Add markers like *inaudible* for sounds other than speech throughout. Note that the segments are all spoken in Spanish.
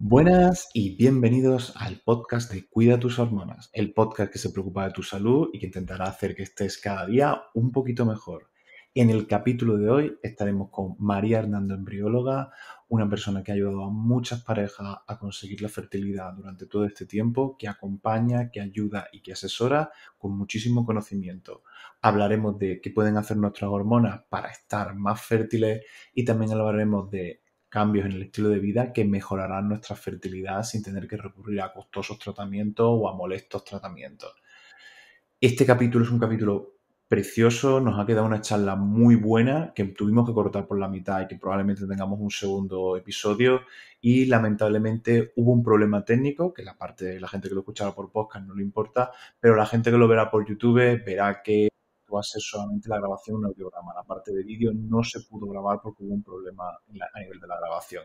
Buenas y bienvenidos al podcast de Cuida tus hormonas, el podcast que se preocupa de tu salud y que intentará hacer que estés cada día un poquito mejor. En el capítulo de hoy estaremos con María Hernando, embrióloga, una persona que ha ayudado a muchas parejas a conseguir la fertilidad durante todo este tiempo, que acompaña, que ayuda y que asesora con muchísimo conocimiento. Hablaremos de qué pueden hacer nuestras hormonas para estar más fértiles y también hablaremos de cambios en el estilo de vida que mejorarán nuestra fertilidad sin tener que recurrir a costosos tratamientos o a molestos tratamientos. Este capítulo es un capítulo precioso, nos ha quedado una charla muy buena que tuvimos que cortar por la mitad y que probablemente tengamos un segundo episodio y lamentablemente hubo un problema técnico que la parte de la gente que lo escuchaba por podcast no le importa, pero la gente que lo verá por YouTube verá que va a ser solamente la grabación de un audiograma. La parte de vídeo no se pudo grabar porque hubo un problema a nivel de la grabación.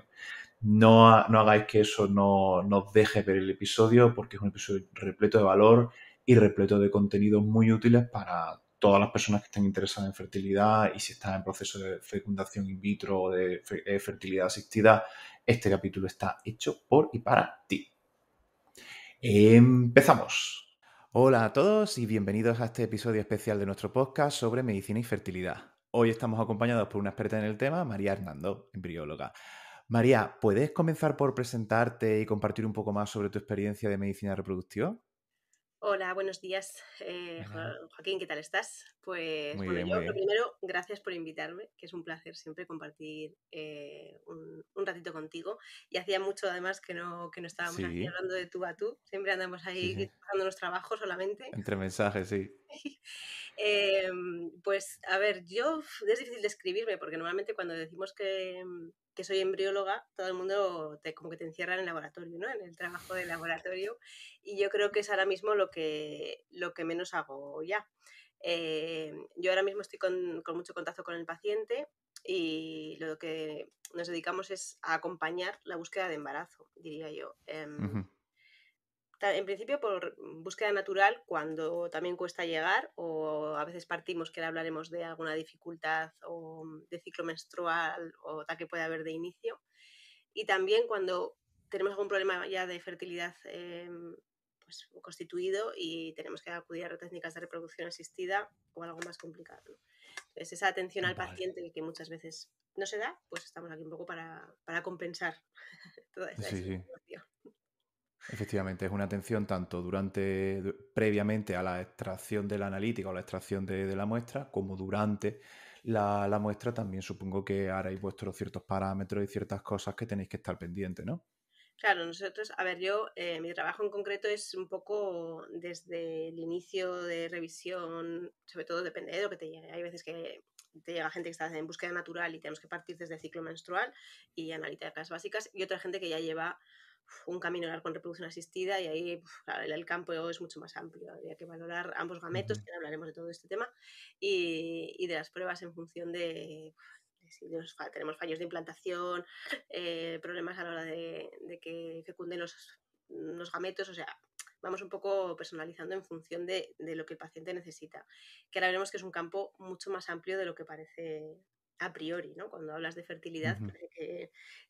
No, hagáis que eso no, nos deje ver el episodio porque es un episodio repleto de valor y repleto de contenidos muy útiles para todas las personas que estén interesadas en fertilidad y si están en proceso de fecundación in vitro o de eh, fertilidad asistida, este capítulo está hecho por y para ti. Empezamos. Hola a todos y bienvenidos a este episodio especial de nuestro podcast sobre medicina y fertilidad. Hoy estamos acompañados por una experta en el tema, María Hernando, embrióloga. María, ¿puedes comenzar por presentarte y compartir un poco más sobre tu experiencia de medicina reproductiva? Hola, buenos días. Eh, Joaquín, ¿qué tal estás? Pues bueno, yo primero, gracias por invitarme, que es un placer siempre compartir eh, un, ratito contigo. Y hacía mucho además que no, que no estábamos aquí hablando de tú a tú, siempre andamos ahí sí. los trabajos solamente. Entre mensajes, sí. *laughs* Em, pues a ver, yo es difícil describirme, porque normalmente cuando decimos que, mm, que soy embrióloga, todo el mundo te, como que te encierra en el laboratorio, ¿no? En el trabajo de laboratorio. Y yo creo que es ahora mismo lo que, lo que menos hago ya. Eh, yo ahora mismo estoy con, mucho contacto con el paciente y lo que nos dedicamos es a acompañar la búsqueda de embarazo, diría yo. Em, en principio por búsqueda natural cuando también cuesta llegar o a veces partimos que hablaremos de alguna dificultad o mm, de ciclo menstrual o tal que puede haber de inicio. Y también cuando tenemos algún problema ya de fertilidad em, pues, constituido y tenemos que acudir a técnicas de reproducción asistida o algo más complicado. es esa atención al paciente que muchas veces no se da, pues estamos aquí un poco para, para compensar *laughs* toda esa situación. Efectivamente, es una atención tanto durante, previamente a la extracción de la analítica o la extracción de, la muestra, como durante la, muestra también supongo que haréis vuestros ciertos parámetros y ciertas cosas que tenéis que estar pendientes, ¿no? Claro, nosotros, a ver, yo, eh, mi trabajo en concreto es un poco desde el inicio de revisión, sobre todo depende de lo que te llegue. Hay veces que te llega gente que está en búsqueda natural y tenemos que partir desde ciclo menstrual y analíticas básicas, y otra gente que ya lleva un camino largo con reproducción asistida y ahí el campo es mucho más amplio. Habría que valorar ambos gametos, que hablaremos de todo este tema, y, de las pruebas en función de, si tenemos fallos de implantación, eh, problemas a la hora de, de que fecunden los, los, gametos, o sea, vamos un poco personalizando en función de, de, lo que el paciente necesita, que ahora veremos que es un campo mucho más amplio de lo que parece a priori, ¿no? Cuando hablas de fertilidad,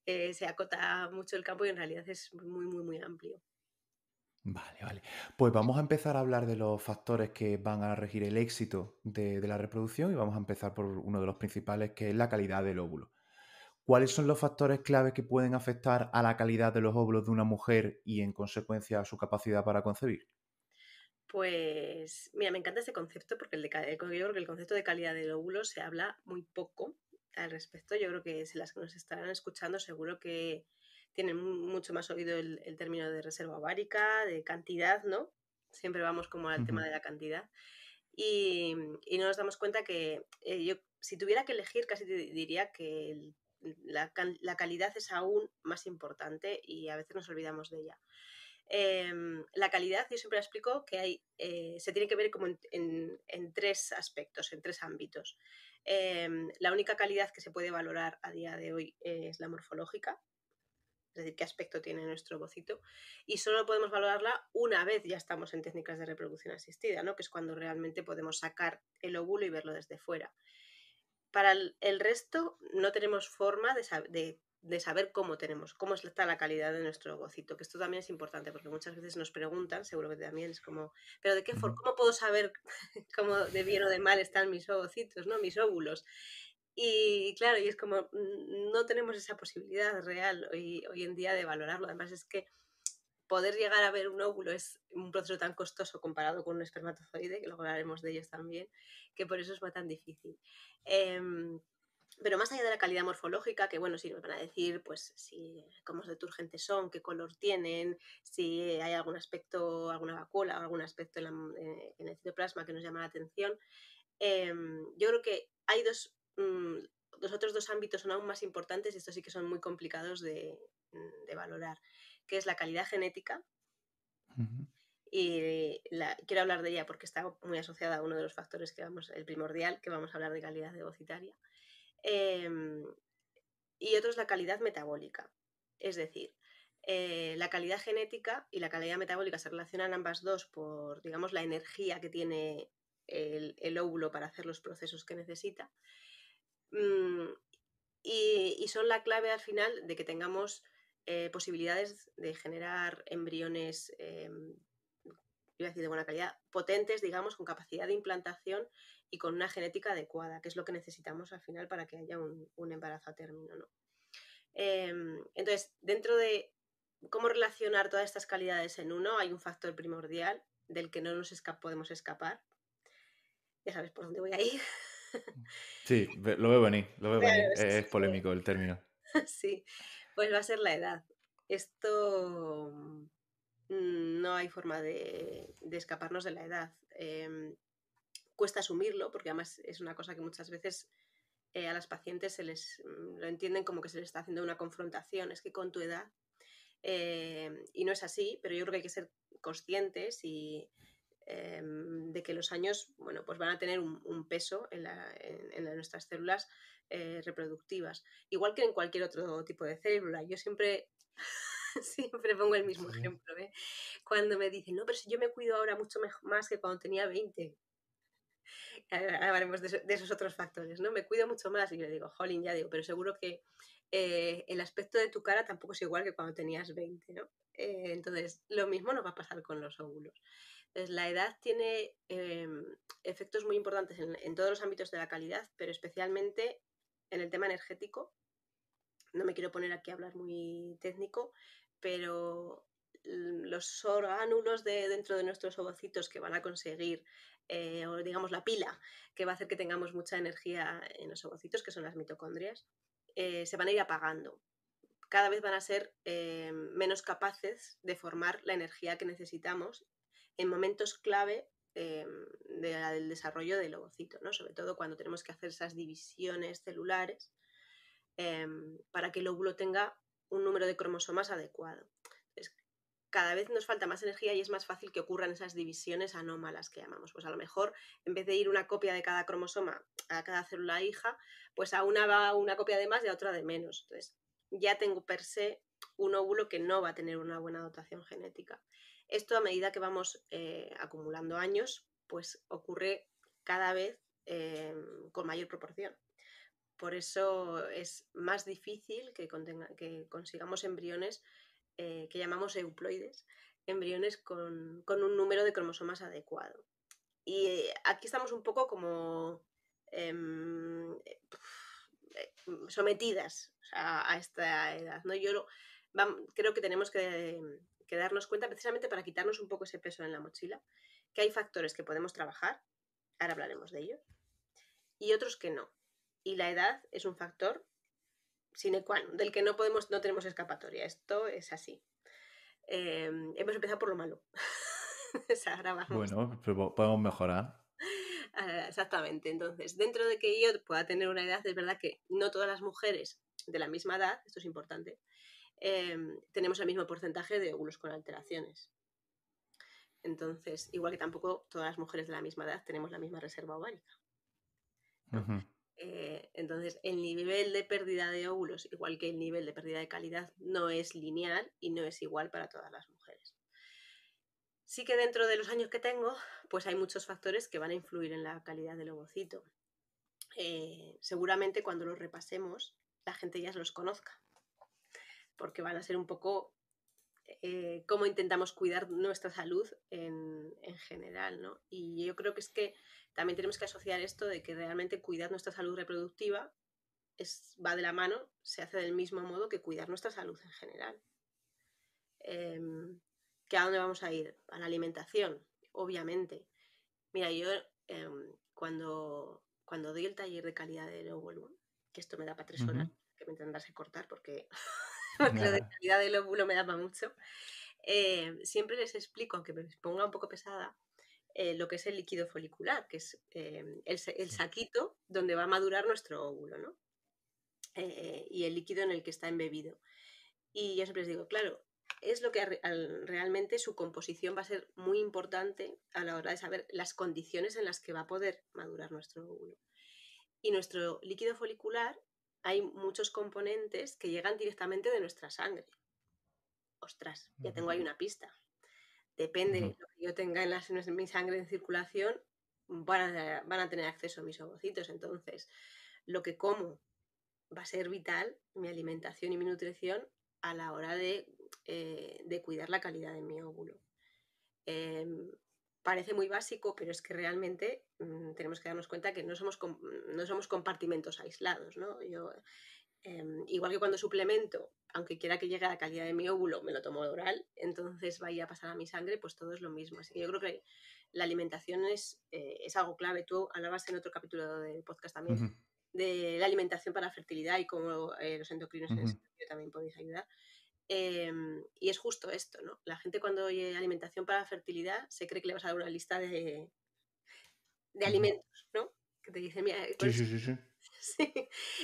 se acota mucho el campo y en realidad es muy, muy, muy amplio. Vale, vale. Pues vamos a empezar a hablar de los factores que van a regir el éxito de, la reproducción y vamos a empezar por uno de los principales, que es la calidad del óvulo. ¿Cuáles son los factores claves que pueden afectar a la calidad de los óvulos de una mujer y en consecuencia a su capacidad para concebir? Pues mira, me encanta ese concepto porque el yo creo que el concepto de calidad del óvulo se habla muy poco al respecto. Yo creo que si las que nos estarán escuchando seguro que tienen mucho más oído el, término de reserva bárica, de cantidad, ¿no? Siempre vamos como al tema de la cantidad. Y, no nos damos cuenta que eh, yo, si tuviera que elegir, casi diría que la, calidad es aún más importante y a veces nos olvidamos de ella. Em, la calidad, yo siempre explico que hay, eh, se tiene que ver como en tres aspectos, en tres ámbitos. Em, la única calidad que se puede valorar a día de hoy es la morfológica, es decir, qué aspecto tiene nuestro bocito, y solo podemos valorarla una vez ya estamos en técnicas de reproducción asistida, ¿no? que es cuando realmente podemos sacar el óvulo y verlo desde fuera. Para el resto no tenemos forma de, de de saber cómo tenemos, cómo está la calidad de nuestro ovocito, que esto también es importante porque muchas veces nos preguntan, seguro que también es como, pero de qué forma, cómo puedo saber *laughs* cómo de bien o de mal están mis ovocitos, ¿no? Mis óvulos. Y claro, y es como mm, no tenemos esa posibilidad real hoy, en día de valorarlo. Además es que poder llegar a ver un óvulo es un proceso tan costoso comparado con un espermatozoide, que luego hablaremos de ellos también, que por eso es tan difícil. Em, pero más allá de la calidad morfológica, que bueno, si nos van a decir, pues, si cómo detergentes son, qué color tienen, si hay algún aspecto, alguna vacuola o algún aspecto mm, eh, en, el citoplasma que nos llama la atención, em, yo creo que hay dos, mm, los otros dos ámbitos son aún más importantes y estos sí que son muy complicados de, mm, valorar, que es la calidad genética. Y la, quiero hablar de ella porque está muy asociada a uno de los factores que vamos, el primordial, que vamos a hablar de calidad ovocitaria. Em, y otro es la calidad metabólica. Es decir, eh, la calidad genética y la calidad metabólica se relacionan ambas dos por, digamos, la energía que tiene el, óvulo para hacer los procesos que necesita. Mm, y, son la clave al final de que tengamos eh, posibilidades de generar embriones, em, de buena calidad, potentes, digamos, con capacidad de implantación y con una genética adecuada, que es lo que necesitamos al final para que haya un, embarazo a término. Em, entonces, dentro de cómo relacionar todas estas calidades en uno, hay un factor primordial del que no nos podemos escapar. Ya sabes por dónde voy a ir. *laughs* Sí, lo veo venir, lo veo es, polémico el término. *laughs* Sí, pues va a ser la edad. Esto mm, no hay forma de, escaparnos de la edad. Em, cuesta asumirlo, porque además es una cosa que muchas veces eh, a las pacientes se les mm, lo entienden como que se les está haciendo una confrontación, es que con tu edad, eh, y no es así, pero yo creo que hay que ser conscientes y eh, de que los años, bueno, pues van a tener un, peso en, en, nuestras células reproductivas, igual que en cualquier otro tipo de célula. Yo siempre *laughs* siempre pongo el mismo ejemplo. Cuando me dicen, no, pero si yo me cuido ahora mucho más que cuando tenía 20. *laughs* hablaremos de, esos otros factores, ¿no? Me cuido mucho más y le digo, jolín, ya digo, pero seguro que eh, el aspecto de tu cara tampoco es igual que cuando tenías 20, ¿no? Eh, entonces, lo mismo nos va a pasar con los óvulos. la edad tiene em, efectos muy importantes en, todos los ámbitos de la calidad, pero especialmente en el tema energético. No me quiero poner aquí a hablar muy técnico, pero mm, los orgánulos de dentro de nuestros ovocitos que van a conseguir eh, o digamos la pila que va a hacer que tengamos mucha energía en los ovocitos, que son las mitocondrias, eh, se van a ir apagando. Cada vez van a ser eh, menos capaces de formar la energía que necesitamos en momentos clave del desarrollo del ovocito, ¿no? sobre todo cuando tenemos que hacer esas divisiones celulares para que el óvulo tenga un número de cromosomas adecuado cada vez nos falta más energía y es más fácil que ocurran esas divisiones anómalas que llamamos. Pues a lo mejor, en vez de ir una copia de cada cromosoma a cada célula hija, pues a una va una copia de más y a otra de menos. Entonces, ya tengo per se un óvulo que no va a tener una buena dotación genética. Esto a medida que vamos eh, acumulando años, pues ocurre cada vez em, con mayor proporción. Por eso es más difícil que, que consigamos embriones eh, que llamamos euploides, embriones con, un número de cromosomas adecuado. Y eh, aquí estamos un poco como em, eh, sometidas a, esta edad. ¿no? Yo creo que tenemos que, que, darnos cuenta precisamente para quitarnos un poco ese peso en la mochila, que hay factores que podemos trabajar, ahora hablaremos de ellos, y otros que no. Y la edad es un factor sine del que no podemos, no tenemos escapatoria. Esto es así. Em, hemos empezado por lo malo. *laughs* bueno, pues podemos mejorar. *laughs* Ah, exactamente. Entonces, dentro de que yo pueda tener una edad, es verdad que no todas las mujeres de la misma edad, esto es importante, em, tenemos el mismo porcentaje de óvulos con alteraciones. Entonces, igual que tampoco todas las mujeres de la misma edad tenemos la misma reserva ovárica. Eh, entonces, el nivel de pérdida de óvulos, igual que el nivel de pérdida de calidad, no es lineal y no es igual para todas las mujeres. Sí que dentro de los años que tengo, pues hay muchos factores que van a influir en la calidad del ovocito. Eh, seguramente cuando los repasemos, la gente ya los conozca, porque van a ser un poco eh, cómo intentamos cuidar nuestra salud en, en, general, ¿no? Y yo creo que es que también tenemos que asociar esto de que realmente cuidar nuestra salud reproductiva es, va de la mano, se hace del mismo modo que cuidar nuestra salud en general. Em, a dónde vamos a ir? A la alimentación, obviamente. Mira, yo em, cuando, cuando doy el taller de calidad de Low Volume, que esto me da para tres horas, que me tendrás que cortar porque *laughs* *laughs* porque lo de calidad del óvulo me da para mucho. Eh, siempre les explico, aunque me ponga un poco pesada, eh, lo que es el líquido folicular, que es eh, el, el, saquito donde va a madurar nuestro óvulo, ¿no? y el líquido en el que está embebido. Y yo siempre les digo, claro, es lo que realmente su composición va a ser muy importante a la hora de saber las condiciones en las que va a poder madurar nuestro óvulo. Y nuestro líquido folicular hay muchos componentes que llegan directamente de nuestra sangre. Ostras, ya tengo ahí una pista. Depende de lo que yo tenga en, mi sangre en circulación, van a, tener acceso a mis ovocitos. Entonces, lo que como va a ser vital mi alimentación y mi nutrición a la hora de, eh, cuidar la calidad de mi óvulo. Em, parece muy básico, pero es que realmente mm, tenemos que darnos cuenta que no somos, no somos compartimentos aislados, ¿no? Yo, em, igual que cuando suplemento, aunque quiera que llegue a la calidad de mi óvulo, me lo tomo oral, entonces vaya a pasar a mi sangre, pues todo es lo mismo. Así yo creo que la alimentación es, eh, es algo clave. Tú hablabas en otro capítulo del podcast también de la alimentación para fertilidad y cómo eh, los endocrinos también podéis ayudar. Em, y es justo esto, ¿no? La gente cuando oye alimentación para la fertilidad se cree que le vas a dar una lista de, de alimentos, ¿no? Que te dice, mira, sí, pues sí, *laughs* sí,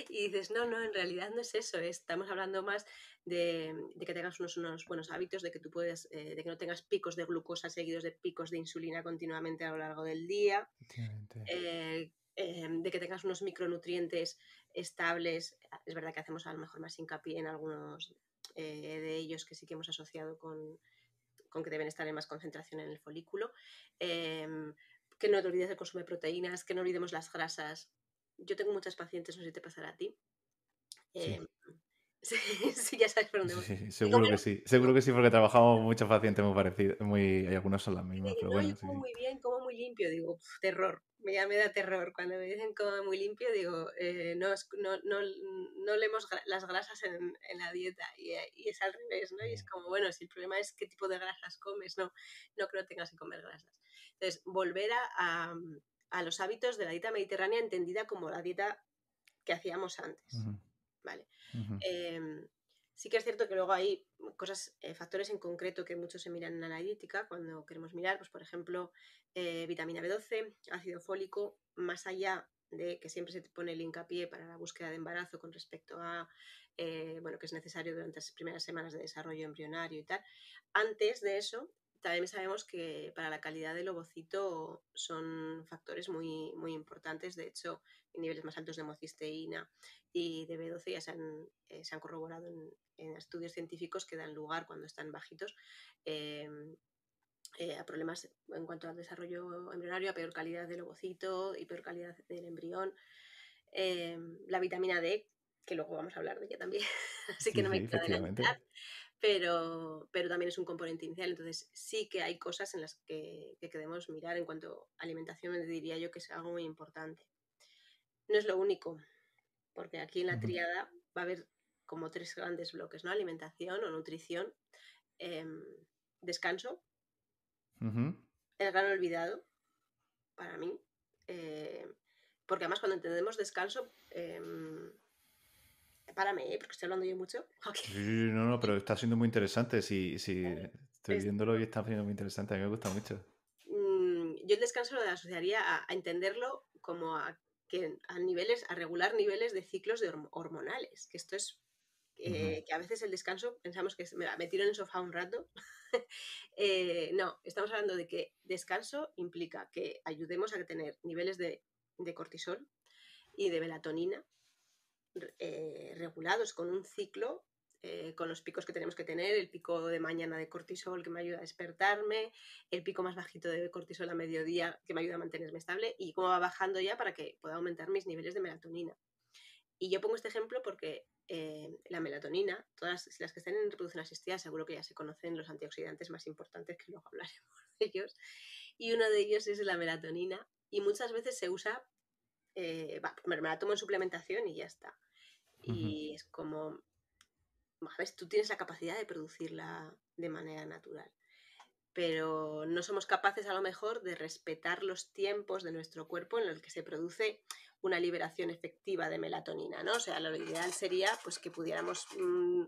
Y dices, no, no, en realidad no es eso, estamos hablando más de, que tengas unos, buenos hábitos, de que tú puedes, eh, de que no tengas picos de glucosa seguidos de picos de insulina continuamente a lo largo del día, eh, em, de que tengas unos micronutrientes estables. Ah, es verdad que hacemos a lo mejor más hincapié en algunos eh, de ellos que sí que hemos asociado con, que deben estar en más concentración en el folículo. Em, que no te olvides de consumir proteínas, que no olvidemos las grasas. Yo tengo muchas pacientes, no sé si te pasará a ti. sí. Em, *laughs* ya sabes por dónde voy. seguro que sí, seguro que sí, porque trabajamos muchos pacientes muy parecidos, muy, hay algunas son las mismas, pero Muy bien, limpio, digo, terror, ya me da terror. Cuando me dicen como muy limpio, digo, eh, no, no, no, no leemos las grasas en, la dieta eh, y, es al revés, ¿no? Y es mm. como, bueno, si el problema es qué tipo de grasas comes, no, no creo tengas que comer grasas. Entonces, volver a, a, los hábitos de la dieta mediterránea entendida como la dieta que hacíamos antes, ¿vale? Em, Sí que es cierto que luego hay cosas, eh, factores en concreto que muchos se miran en analítica cuando queremos mirar, pues por ejemplo, eh, vitamina B12, ácido fólico, más allá de que siempre se te pone el hincapié para la búsqueda de embarazo con respecto a, eh, bueno, que es necesario durante las primeras semanas de desarrollo embrionario y tal. Antes de eso, también sabemos que para la calidad del ovocito son factores muy, muy importantes. De hecho, niveles más altos de hemocisteína y de B12 ya se han, eh, corroborado en, estudios científicos que dan lugar cuando están bajitos. Eh, eh, a problemas en cuanto al desarrollo embrionario, a peor calidad del ovocito y peor calidad del embrión. la vitamina D, que luego vamos a hablar de ella también, *laughs* así que no me pero, también es un componente inicial. Entonces sí que hay cosas en las que, que debemos mirar en cuanto a alimentación, diría yo que es algo muy importante. No es lo único, porque aquí en la triada va a haber como tres grandes bloques, ¿no? Alimentación o nutrición, em, descanso, el gran olvidado, para mí, eh, porque además cuando entendemos descanso, em, Párame, porque estoy hablando yo mucho. *laughs* no, no, pero está siendo muy interesante. Si, si estoy viéndolo y está siendo muy interesante, a mí me gusta mucho. Mm, yo el descanso lo asociaría a, entenderlo como a, que, a niveles, a regular niveles de ciclos de hormonales, que esto es eh, que a veces el descanso pensamos que me, tiro en el sofá un rato. *laughs* Eh, no, estamos hablando de que descanso implica que ayudemos a tener niveles de, de cortisol y de melatonina eh, regulados con un ciclo, eh, con los picos que tenemos que tener, el pico de mañana de cortisol que me ayuda a despertarme, el pico más bajito de cortisol a mediodía que me ayuda a mantenerme estable y cómo va bajando ya para que pueda aumentar mis niveles de melatonina. Y yo pongo este ejemplo porque eh, la melatonina, todas las que están en reproducción asistida, seguro que ya se conocen los antioxidantes más importantes, que luego hablaremos de ellos, y uno de ellos es la melatonina, y muchas veces se usa eh, me la tomo en suplementación y ya está. Y es como, a tú tienes la capacidad de producirla de manera natural, pero no somos capaces a lo mejor de respetar los tiempos de nuestro cuerpo en los que se produce una liberación efectiva de melatonina, ¿no? O sea, lo ideal sería pues que pudiéramos mm,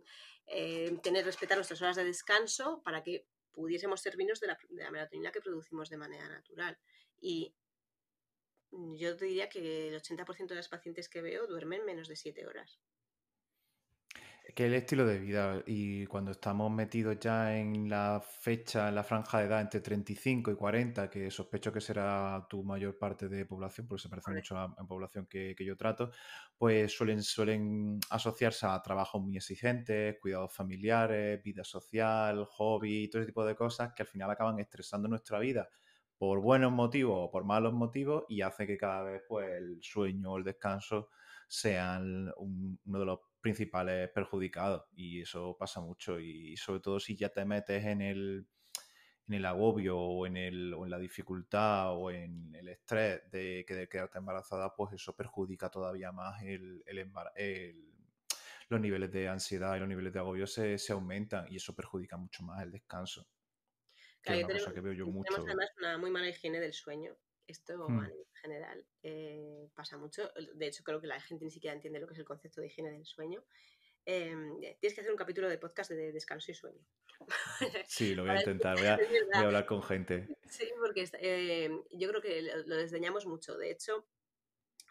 eh, tener respetar nuestras horas de descanso para que pudiésemos servirnos de de la melatonina que producimos de manera natural. Y Mm, yo diría que el 80% de las pacientes que veo duermen menos de 7 horas. Que el estilo de vida y cuando estamos metidos ya en la fecha, en la franja de edad entre 35 y 40, que sospecho que será tu mayor parte de población, porque se parece mucho a la población que, yo trato, pues suelen, suelen asociarse a trabajos muy exigentes, cuidados familiares, vida social, hobby, todo ese tipo de cosas que al final acaban estresando nuestra vida por buenos motivos o por malos motivos y hace que cada vez pues, el sueño o el descanso sean uno de los principales perjudicados y eso pasa mucho y sobre todo si ya te metes en el, agobio o en, la dificultad o en el estrés de, quedarte embarazada, pues eso perjudica todavía más el, los niveles de ansiedad y los niveles de agobio se aumentan y eso perjudica mucho más el descanso. Que tenemos, además una muy mala higiene del sueño. Esto mm. en general eh, pasa mucho. De hecho, creo que la gente ni siquiera entiende lo que es el concepto de higiene del sueño. Em, eh, tienes que hacer un capítulo de podcast de descanso y sueño. *laughs* sí, lo voy a intentar, *laughs* voy a, hablar con gente. Sí, porque em, yo creo que lo desdeñamos mucho. De hecho,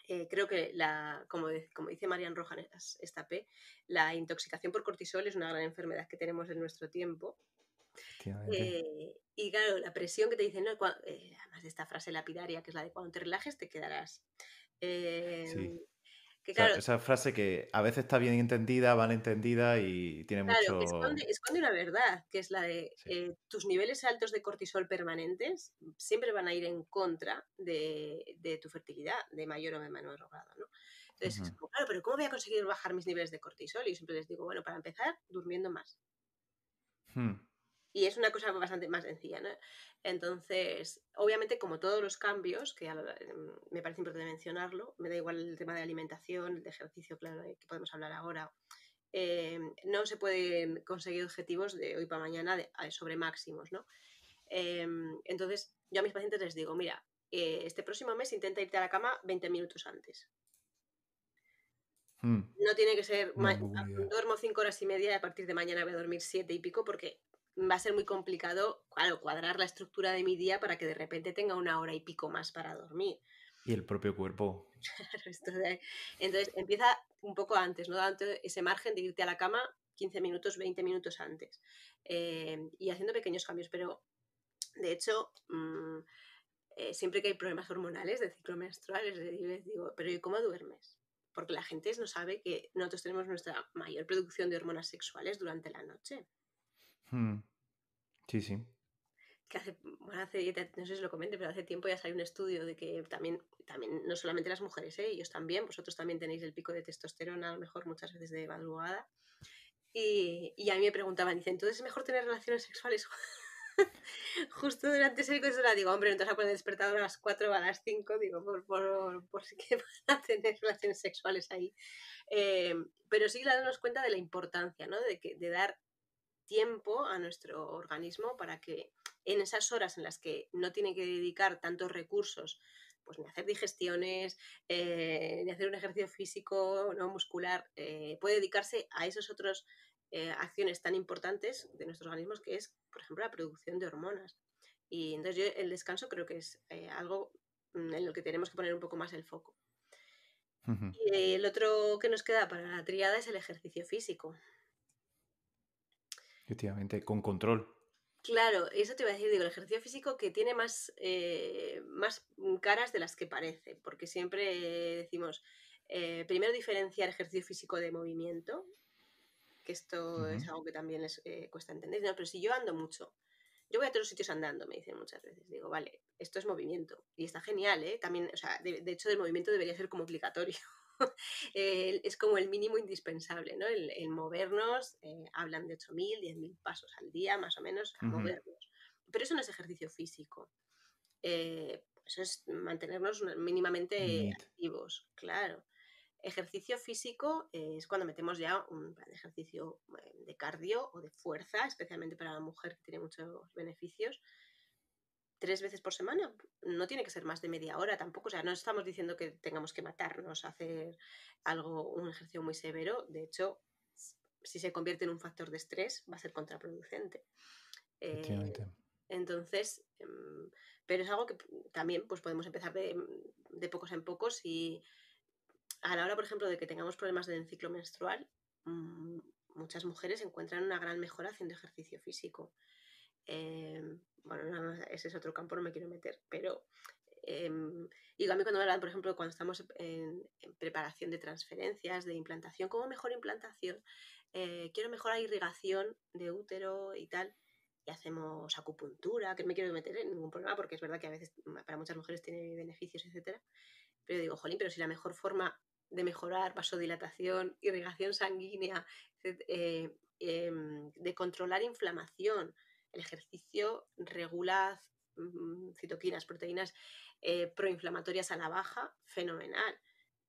eh, creo que, la, como, como dice Marian Rojas, esta P, la intoxicación por cortisol es una gran enfermedad que tenemos en nuestro tiempo eh, y claro, la presión que te dicen, eh, además de esta frase lapidaria, que es la de cuando te relajes te quedarás. sí. Em, esa frase que a veces está bien entendida, mal entendida y tiene mucho... esconde, una verdad, que es la de eh, tus niveles altos de cortisol permanentes siempre van a ir en contra de, tu fertilidad, de mayor o menor grado, Entonces, claro, pero ¿cómo voy a conseguir bajar mis niveles de cortisol? Y yo siempre les digo, bueno, para empezar, durmiendo más. Hmm. Y es una cosa bastante más sencilla, Entonces, obviamente, como todos los cambios, que em, me parece importante mencionarlo, me da igual el tema de alimentación, el de ejercicio, claro, eh, que podemos hablar ahora, eh, no se pueden conseguir objetivos de hoy para mañana eh, sobre máximos, ¿no? entonces, yo a mis pacientes les digo, mira, este próximo mes intenta irte a la cama 20 minutos antes. Hmm. No tiene que ser, duermo 5 horas y media y a partir de mañana voy a dormir 7 y pico porque va a ser muy complicado cuadrar la estructura de mi día para que de repente tenga una hora y pico más para dormir. Y el propio cuerpo. *laughs* Entonces empieza un poco antes, ¿no? ese margen de irte a la cama 15 minutos, 20 minutos antes eh, y haciendo pequeños cambios. Pero de hecho, mm, eh, siempre que hay problemas hormonales de ciclo menstrual, les digo, pero ¿y cómo duermes? Porque la gente no sabe que nosotros tenemos nuestra mayor producción de hormonas sexuales durante la noche. Hmm. Sí, sí. Que hace, bueno, hace, no sé si lo comento, pero hace tiempo ya salió un estudio de que también, también no solamente las mujeres, ¿eh? ellos también, vosotros también tenéis el pico de testosterona, a lo mejor muchas veces de madrugada. Y, y a mí me preguntaban, dice entonces es mejor tener relaciones sexuales *laughs* justo durante ese hora digo, hombre, entonces te vas a poner a las 4 o a las 5, digo, por, por, por si que *laughs* van a tener relaciones sexuales ahí. Eh, pero sí la darnos cuenta de la importancia, ¿no? De, que, de dar tiempo a nuestro organismo para que en esas horas en las que no tiene que dedicar tantos recursos, pues ni hacer digestiones, eh, ni hacer un ejercicio físico, no muscular, eh, puede dedicarse a esas otras eh, acciones tan importantes de nuestros organismos que es, por ejemplo, la producción de hormonas. Y entonces yo el descanso creo que es algo mm, en lo que tenemos que poner un poco más el foco. Y el otro que nos queda para la triada es el ejercicio físico. Efectivamente, con control. Claro, eso te iba a decir, digo, el ejercicio físico que tiene más, eh, más caras de las que parece, porque siempre decimos, eh, primero diferenciar ejercicio físico de movimiento, que esto es algo que también les eh, cuesta entender, no, pero si yo ando mucho, yo voy a todos los sitios andando, me dicen muchas veces, digo, vale, esto es movimiento, y está genial, ¿eh? También, o sea, de, de hecho, el movimiento debería ser como obligatorio. *laughs* es como el mínimo indispensable, ¿no? El, movernos, eh, hablan de 8.000, 10.000 pasos al día, más o menos, movernos. Pero eso no es ejercicio físico. Eh, eso pues es mantenernos mínimamente activos, claro. Ejercicio físico eh, es cuando metemos ya un ejercicio de cardio o de fuerza, especialmente para la mujer que tiene muchos beneficios, tres veces por semana, no tiene que ser más de media hora tampoco, o sea, no estamos diciendo que tengamos que matarnos, hacer algo, un ejercicio muy severo, de hecho, si se convierte en un factor de estrés, va a ser contraproducente. Eh, entonces, em, pero es algo que también pues, podemos empezar de, de pocos en pocos y a la hora, por ejemplo, de que tengamos problemas del ciclo menstrual, mm, muchas mujeres encuentran una gran mejora haciendo ejercicio físico. Em, bueno, ese es otro campo, no me quiero meter, pero em, digo a mí cuando me hablan, por ejemplo, cuando estamos en, preparación de transferencias, de implantación, ¿cómo mejor implantación? Eh, quiero mejorar irrigación de útero y tal. Y hacemos acupuntura, que no me quiero meter en ningún problema porque es verdad que a veces para muchas mujeres tiene beneficios, etcétera. Pero digo, jolín, pero si la mejor forma de mejorar vasodilatación, irrigación sanguínea, eh, em, de controlar inflamación, el ejercicio regula mm, citoquinas, proteínas eh, proinflamatorias a la baja, fenomenal.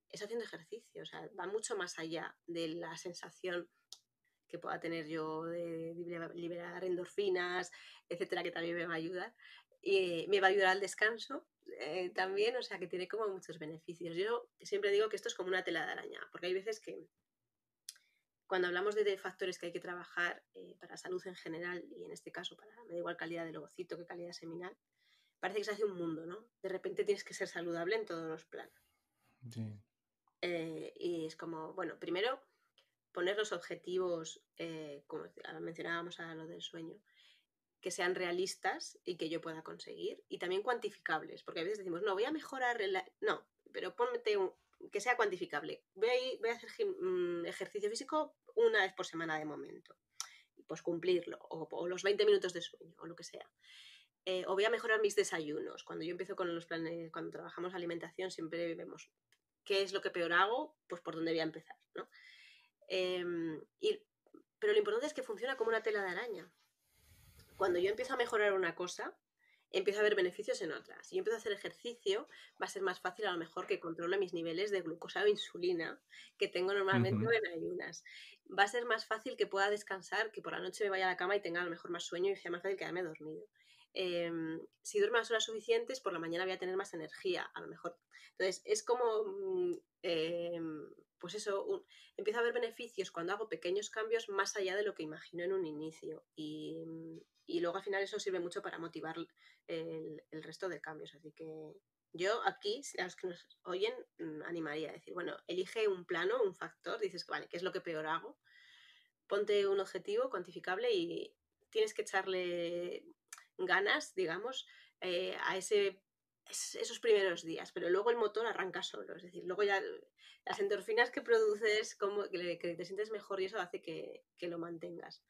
Es haciendo ejercicio, o sea, va mucho más allá de la sensación que pueda tener yo de liberar endorfinas, etcétera, que también me va a ayudar. Y eh, me va a ayudar al descanso eh, también, o sea, que tiene como muchos beneficios. Yo siempre digo que esto es como una tela de araña, porque hay veces que cuando hablamos de factores que hay que trabajar eh, para salud en general, y en este caso para, me igual calidad de logocito que calidad seminal, parece que se hace un mundo, ¿no? De repente tienes que ser saludable en todos los planos. Sí. Eh, y es como, bueno, primero poner los objetivos, eh, como mencionábamos a lo del sueño, que sean realistas y que yo pueda conseguir, y también cuantificables, porque a veces decimos, no, voy a mejorar, no, pero ponme que sea cuantificable. voy a hacer mm, ejercicio físico una vez por semana de momento. Y pues cumplirlo, o, los 20 minutos de sueño, o lo que sea. Eh, o voy a mejorar mis desayunos. Cuando yo empiezo con los planes, eh, cuando trabajamos alimentación, siempre vemos qué es lo que peor hago, pues por dónde voy a empezar, ¿no? Em, pero lo importante es que funciona como una tela de araña. Cuando yo empiezo a mejorar una cosa, empiezo a ver beneficios en otras. Si yo empiezo a hacer ejercicio, va a ser más fácil a lo mejor que controle mis niveles de glucosa o insulina que tengo normalmente en ayunas va a ser más fácil que pueda descansar, que por la noche me vaya a la cama y tenga a lo mejor más sueño y sea más fácil quedarme dormido. Em, si duermo las horas suficientes, por la mañana voy a tener más energía, a lo mejor. Entonces, es como, mm, em, pues eso, empieza empiezo a haber beneficios cuando hago pequeños cambios más allá de lo que imagino en un inicio. Y, luego al final eso sirve mucho para motivar el, el resto de cambios. Así que, yo aquí, a los que nos oyen, mm, animaría a decir, bueno, elige un plano, un factor, dices, vale, ¿qué es lo que peor hago? Ponte un objetivo cuantificable y tienes que echarle ganas, digamos, eh, a ese, esos primeros días, pero luego el motor arranca solo, es decir, luego ya las endorfinas que produces, como, que, te sientes mejor y eso hace que, que lo mantengas.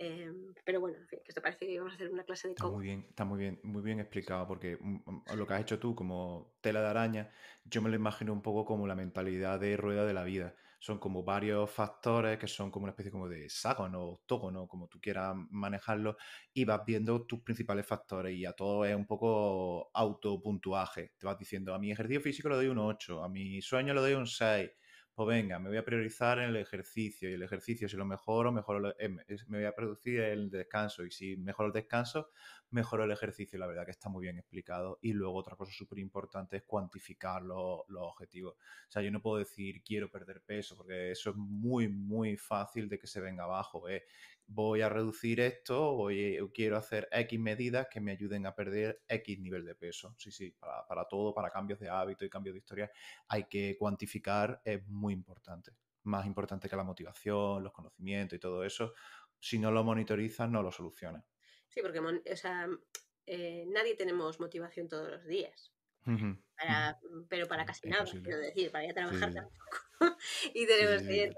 Em, pero bueno, ¿qué te parece que vamos a hacer una clase de cómo? Está muy bien, está muy bien, muy bien explicado, porque mm, mm, lo que has hecho tú como tela de araña, yo me lo imagino un poco como la mentalidad de rueda de la vida. Son como varios factores que son como una especie como de hexágono, octógono, como tú quieras manejarlo, y vas viendo tus principales factores y a todo es un poco autopuntuaje. Te vas diciendo, a mi ejercicio físico le doy un 8, a mi sueño le doy un 6 o oh, venga, me voy a priorizar en el ejercicio y el ejercicio si lo mejoro, mejoro em, me voy a producir el descanso y si mejoro el descanso, mejoro el ejercicio. La verdad que está muy bien explicado. Y luego otra cosa súper importante es cuantificar los, objetivos. O sea, yo no puedo decir quiero perder peso porque eso es muy, muy fácil de que se venga abajo. ¿eh? voy a reducir esto, o eh, quiero hacer X medidas que me ayuden a perder X nivel de peso. Sí, sí, para, todo, para cambios de hábito y cambios de historia, hay que cuantificar, es muy importante. Más importante que la motivación, los conocimientos y todo eso. Si no lo monitorizas, no lo solucionas. Sí, porque eh, nadie tenemos motivación todos los días para, mm, pero para mm, casi nada, quiero decir, para ir a trabajar tampoco. *laughs* y tenemos que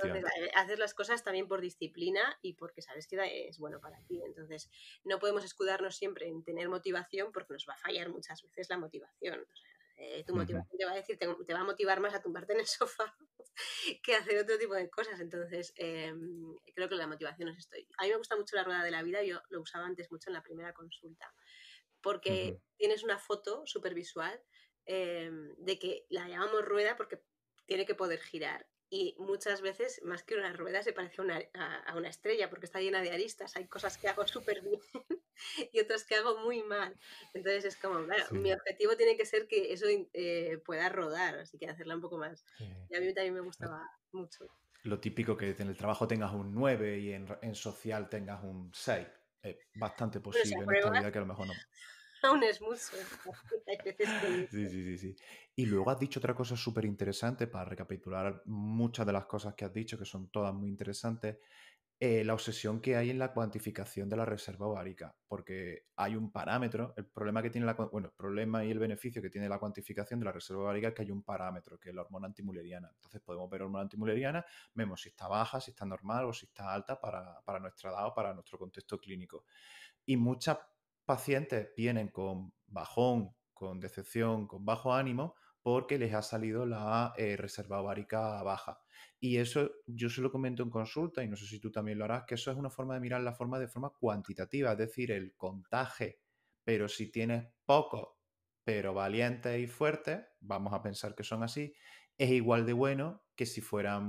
hacer las cosas también por disciplina y porque sabes que es bueno para ti. Entonces, no podemos escudarnos siempre en tener motivación porque nos va a fallar muchas veces la motivación. Eh, tu motivación te va a decir, te, va a motivar más a tumbarte en el *laughs* sofá que hacer otro tipo de cosas. Entonces, em, creo que la motivación es esto. A mí me gusta mucho la rueda de la vida, yo lo usaba antes mucho en la primera consulta, porque tienes una foto supervisual visual Em, de que la llamamos rueda porque tiene que poder girar. Y muchas veces, más que una rueda, se parece a una, a, una estrella porque está llena de aristas. Hay cosas que hago súper *laughs* bien y otras que hago muy mal. Entonces es como, mi objetivo tiene que ser que eso eh, pueda rodar, así que hacerla un poco más. Y a mí también me gustaba mucho. Lo típico que en el trabajo tengas un 9 y en, en social tengas un 6. Es bastante posible en esta vida que a lo mejor no aún es *laughs* sí, sí, sí, sí. Y luego has dicho otra cosa súper interesante para recapitular muchas de las cosas que has dicho, que son todas muy interesantes. Eh, la obsesión que hay en la cuantificación de la reserva ovárica, porque hay un parámetro, el problema que tiene la problema y el beneficio que tiene la cuantificación de la reserva ovárica es que hay un parámetro, que es la hormona antimuleriana. Entonces podemos ver hormona antimuleriana, vemos si está baja, si está normal o si está alta para, para nuestra edad o para nuestro contexto clínico. Y muchas pacientes vienen con bajón, con decepción, con bajo ánimo, porque les ha salido la eh, reserva ovárica baja. Y eso yo se lo comento en consulta, y no sé si tú también lo harás, que eso es una forma de mirar la forma de forma cuantitativa, es decir, el contaje. Pero si tienes poco pero valientes y fuerte vamos a pensar que son así, es igual de bueno que si fueran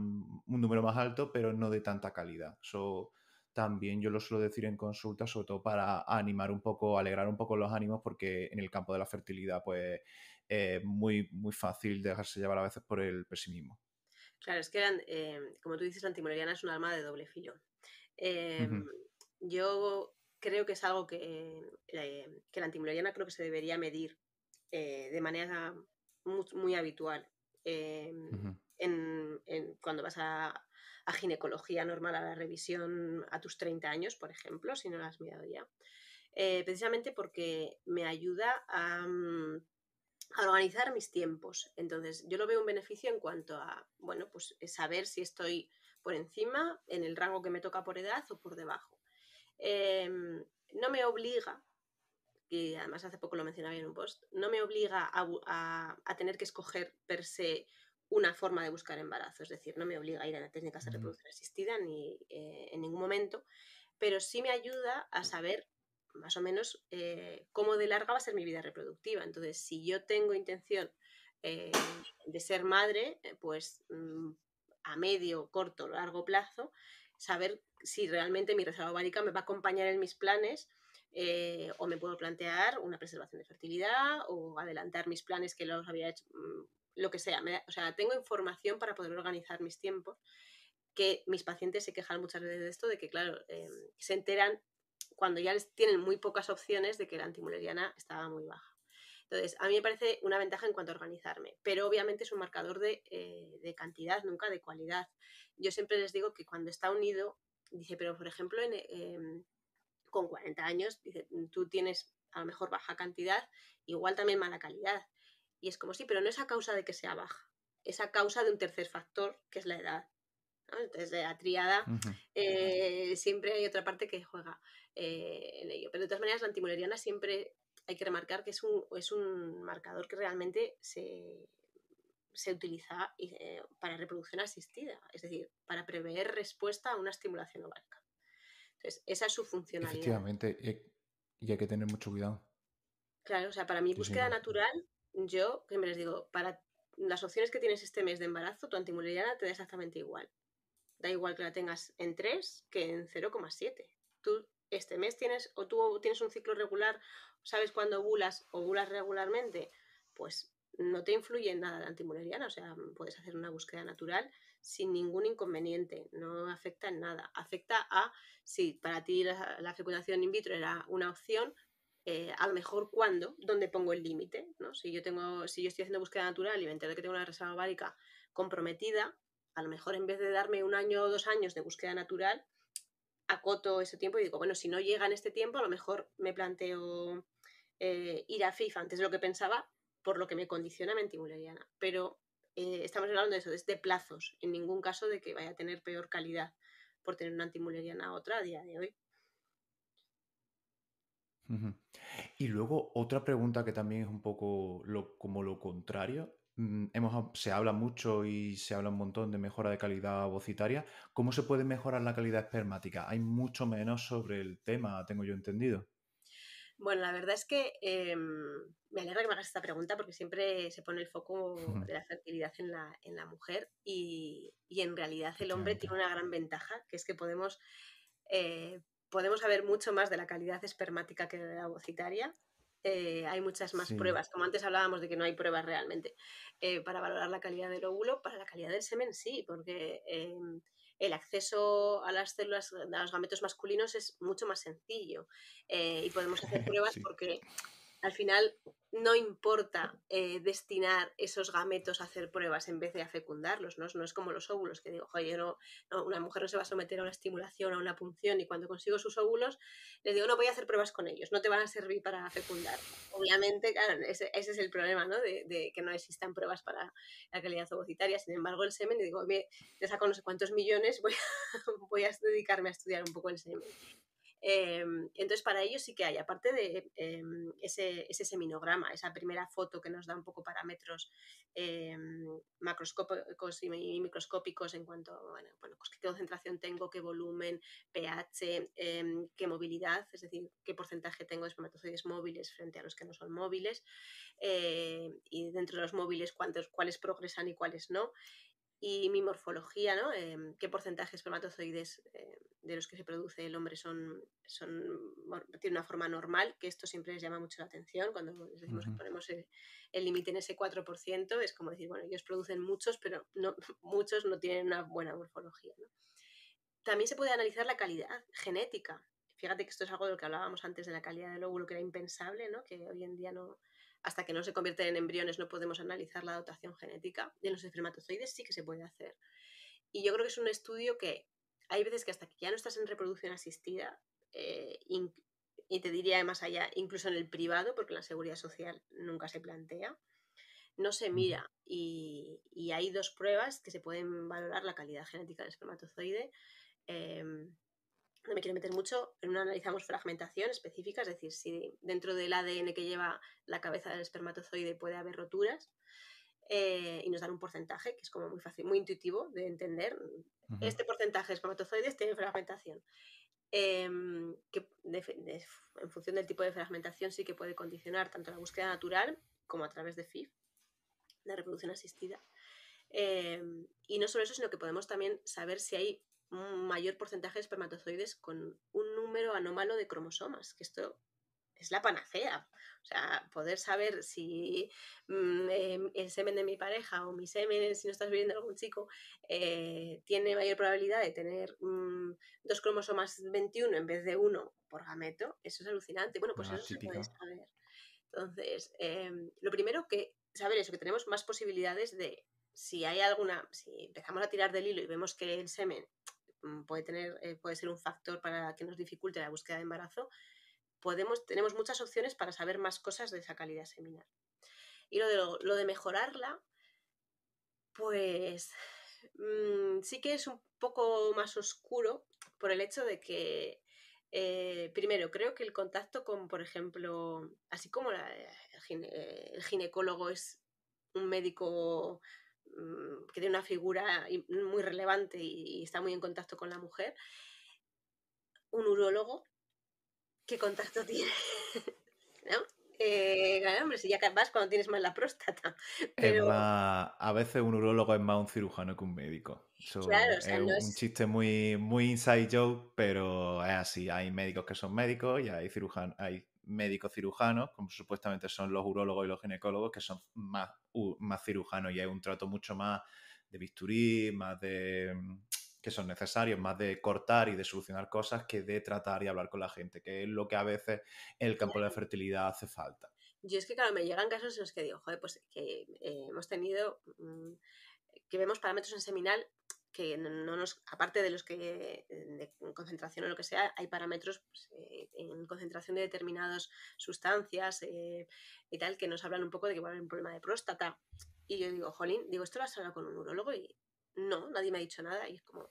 un número más alto, pero no de tanta calidad. Eso también yo lo suelo decir en consulta, sobre todo para animar un poco, alegrar un poco los ánimos, porque en el campo de la fertilidad, pues muy, muy fácil dejarse llevar a veces por el pesimismo. Claro, es que, em, como tú dices, la antimoleriana es un alma de doble filo. Em, yo creo que es algo que, eh, la antimoleriana creo que se debería medir eh, de manera muy, habitual. Em, en, cuando vas a a ginecología normal, a la revisión a tus 30 años, por ejemplo, si no la has mirado ya. Eh, precisamente porque me ayuda mm, a, organizar mis tiempos. Entonces, yo lo veo un beneficio en cuanto a, bueno, pues saber si estoy por encima, en el rango que me toca por edad o por debajo. Em, no me obliga, y además hace poco lo mencionaba en un post, no me obliga a tener que escoger per se una forma de buscar embarazo, es decir, no me obliga a ir a la técnica de reproducción asistida ni eh, en ningún momento, pero sí me ayuda a saber más o menos eh, cómo de larga va a ser mi vida reproductiva. Entonces, si yo tengo intención eh, de ser madre, pues mm, a medio, corto, largo plazo, saber si realmente mi reserva ovárica me va a acompañar en mis planes o me puedo plantear una preservación de fertilidad o adelantar mis planes que los había hecho, mm, lo que sea. o sea, tengo información para poder organizar mis tiempos, que mis pacientes se quejan muchas veces de esto, de que, claro, eh, se enteran cuando ya les tienen muy pocas opciones de que la antimuleriana estaba muy baja. Entonces, a mí me parece una ventaja en cuanto a organizarme, pero obviamente es un marcador de, eh, cantidad, nunca de cualidad. Yo siempre les digo que cuando está unido, dice, pero por ejemplo, em, con 40 años, tú tienes a lo mejor baja cantidad, igual también mala calidad. Y es como, sí, pero no es a causa de que sea baja, es a causa de un tercer factor, que es la edad. Entonces, Entonces, la triada, eh, siempre hay otra parte que juega eh, en ello. Pero de todas maneras, la antimoleriana siempre hay que remarcar que es un, es un marcador que realmente se, utiliza eh, para reproducción asistida, es decir, para prever respuesta a una estimulación ovárica. Entonces, esa es su funcionalidad. Efectivamente, y hay que tener mucho cuidado. Claro, o sea, para mi búsqueda pues natural yo que me les digo, para las opciones que tienes este mes de embarazo, tu antimuleriana te da exactamente igual. Da igual que la tengas en 3 que en 0,7. Tú este mes tienes, o tú tienes un ciclo regular, sabes cuándo ovulas, ovulas regularmente, pues no te influye en nada la antimuleriana, o sea, puedes hacer una búsqueda natural sin ningún inconveniente, no afecta en nada. Afecta a si para ti la fecundación in vitro era una opción, eh, a lo mejor cuando, dónde pongo el límite, ¿no? Si yo tengo, si yo estoy haciendo búsqueda natural y me entero que tengo una reserva ovárica comprometida, a lo mejor en vez de darme un año o dos años de búsqueda natural, acoto ese tiempo y digo, bueno, si no llega en este tiempo, a lo mejor me planteo eh, ir a FIFA antes de lo que pensaba, por lo que me condiciona mi mentimuleriana. Pero eh, estamos hablando de eso, de, plazos, en ningún caso de que vaya a tener peor calidad por tener una antimuleriana a otra a día de hoy. Y luego otra pregunta que también es un poco como lo contrario. Mm, se habla mucho y se habla un montón de mejora de calidad vocitaria. ¿Cómo se puede mejorar la calidad espermática? Hay mucho menos sobre el tema, tengo yo entendido. Bueno, la verdad es que em, me alegra que me hagas esta pregunta porque siempre se pone el foco de la fertilidad en la, mujer y, en realidad el hombre tiene una gran ventaja, que es que podemos eh, podemos saber mucho más de la calidad espermática que de la ovocitaria. Eh, hay muchas más pruebas, como antes hablábamos de que no hay pruebas realmente, eh, para valorar la calidad del óvulo, para la calidad del semen sí, porque em, el acceso a las células, a los gametos masculinos es mucho más sencillo eh, y podemos hacer *laughs* pruebas porque al final no importa eh, destinar esos gametos a hacer pruebas en vez de a fecundarlos, ¿no? es como los óvulos, que digo, oye, no, una mujer no se va a someter a una estimulación, a una punción, y cuando consigo sus óvulos, le digo, no voy a hacer pruebas con ellos, no te van a servir para fecundar. Obviamente, claro, ese, es el problema, ¿no? De, que no existan pruebas para la calidad ovocitaria. Sin embargo, el semen, digo, oye, te saco no sé cuántos millones, voy *laughs* voy a dedicarme a estudiar un poco el semen. Em, entonces, para ello sí que hay, aparte de em, ese, seminograma, esa primera foto que nos da un poco parámetros em, macroscópicos y, microscópicos en cuanto a pues, qué concentración tengo, qué volumen, pH, qué movilidad, es decir, qué porcentaje tengo de espermatozoides móviles frente a los que no son móviles, eh, y dentro de los móviles cuántos, cuáles progresan y cuáles no y mi morfología, ¿no? Em, ¿Qué porcentaje de espermatozoides eh, de los que se produce el hombre son, son tiene una forma normal? Que esto siempre les llama mucho la atención cuando les decimos ponemos el límite en ese 4%, es como decir, bueno, ellos producen muchos, pero no, *laughs* muchos no tienen una buena morfología, También se puede analizar la calidad genética. Fíjate que esto es algo de lo que hablábamos antes de la calidad del óvulo, que era impensable, ¿no? Que hoy en día no, hasta que no se convierten en embriones no podemos analizar la dotación genética. Y en los espermatozoides sí que se puede hacer. Y yo creo que es un estudio que hay veces que hasta que ya no estás en reproducción asistida, eh, y te diría más allá, incluso en el privado, porque la seguridad social nunca se plantea, no se mira. Y, hay dos pruebas que se pueden valorar la calidad genética del espermatozoide. Eh, no me quiero meter mucho, en una analizamos fragmentación específica, es decir, si dentro del ADN que lleva la cabeza del espermatozoide puede haber roturas. Eh, y nos dan un porcentaje que es como muy fácil, muy intuitivo de entender. Este porcentaje de espermatozoides tiene fragmentación. Em, que en función del tipo de fragmentación sí que puede condicionar tanto la búsqueda natural como a través de FIF, la reproducción asistida. Em, y no solo eso, sino que podemos también saber si hay un mayor porcentaje de espermatozoides con un número anómalo de cromosomas, que esto es la panacea. O sea, poder saber si mm, em, el semen de mi pareja o mi semen, si no estás viviendo algún chico, eh, tiene mayor probabilidad de tener mm, dos cromosomas 21 en vez de uno por gameto, eso es alucinante. Bueno, pues eso se puede saber. Entonces, em, lo primero que saber eso, que tenemos más posibilidades de si hay alguna, si empezamos a tirar del hilo y vemos que el semen Mm, puede, tener, eh, puede ser un factor para que nos dificulte la búsqueda de embarazo, podemos, tenemos muchas opciones para saber más cosas de esa calidad seminal. Y lo de, mejorarla, pues mm, sí que es un poco más oscuro por el hecho de que, eh, primero, creo que el contacto con, por ejemplo, así como eh, el ginecólogo es un médico Mm, que tiene una figura muy relevante y, está muy en contacto con la mujer, un urólogo, ¿qué contacto *laughs* tiene? ¿No? Eh, hombre, si ya vas cuando tienes más la próstata. *laughs* Pero... Más, a veces un urólogo es más un cirujano que un médico. es un chiste muy, muy inside joke, pero es así. Hay médicos que son médicos y hay cirujanos, hay médicos cirujanos, como supuestamente son los urólogos y los ginecólogos, que son más, más cirujanos y hay un trato mucho más de bisturí, más de mm, que son necesarios, más de cortar y de solucionar cosas que de tratar y hablar con la gente, que es lo que a veces en el campo de la fertilidad hace falta. Yo es que, claro, me llegan casos en los que digo, joder, pues que eh, hemos tenido, mm, que vemos parámetros en seminal que no nos, aparte de los que de concentración o lo que sea, hay parámetros pues, eh, en concentración de determinadas sustancias eh, y tal que nos hablan un poco de que va a haber un problema de próstata. Y yo digo, jolín, digo, esto lo has hablado con un urologo y no, nadie me ha dicho nada y es como,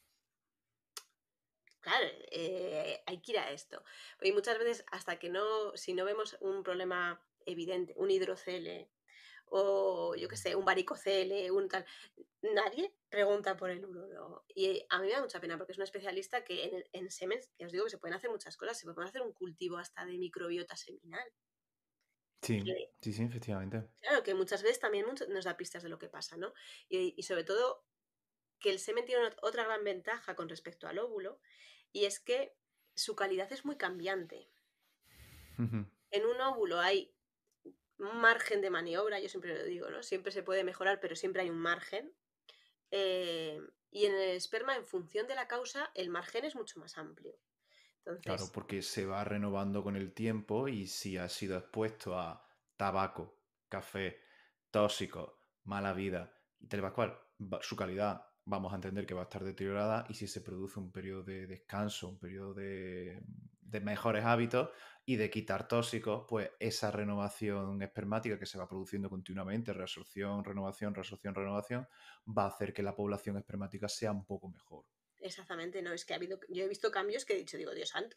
claro, eh, hay que ir a esto. Y muchas veces hasta que no, si no vemos un problema evidente, un hidrocele o yo qué sé, un varicocele, un tal. Nadie pregunta por el urólogo. Y a mí me da mucha pena porque es un especialista que en, en semen, ya os digo que se pueden hacer muchas cosas, se pueden hacer un cultivo hasta de microbiota seminal. Sí, sí, sí, efectivamente. Claro, que muchas veces también nos da pistas de lo que pasa, ¿no? Y, sobre todo que el semen tiene otra gran ventaja con respecto al óvulo y es que su calidad es muy cambiante. En un óvulo hay margen de maniobra, yo siempre lo digo, ¿no? Siempre se puede mejorar, pero siempre hay un margen. Eh, y en el esperma, en función de la causa, el margen es mucho más amplio. claro, porque se va renovando con el tiempo y si ha sido expuesto a tabaco, café, tóxico, mala vida, cual su calidad vamos a entender que va a estar deteriorada y si se produce un periodo de descanso, un periodo de de mejores hábitos y de quitar tóxicos, pues esa renovación espermática que se va produciendo continuamente, resorción, renovación, resorción, renovación, va a hacer que la población espermática sea un poco mejor. Exactamente, no, es que ha habido, yo he visto cambios que he dicho, digo, Dios santo,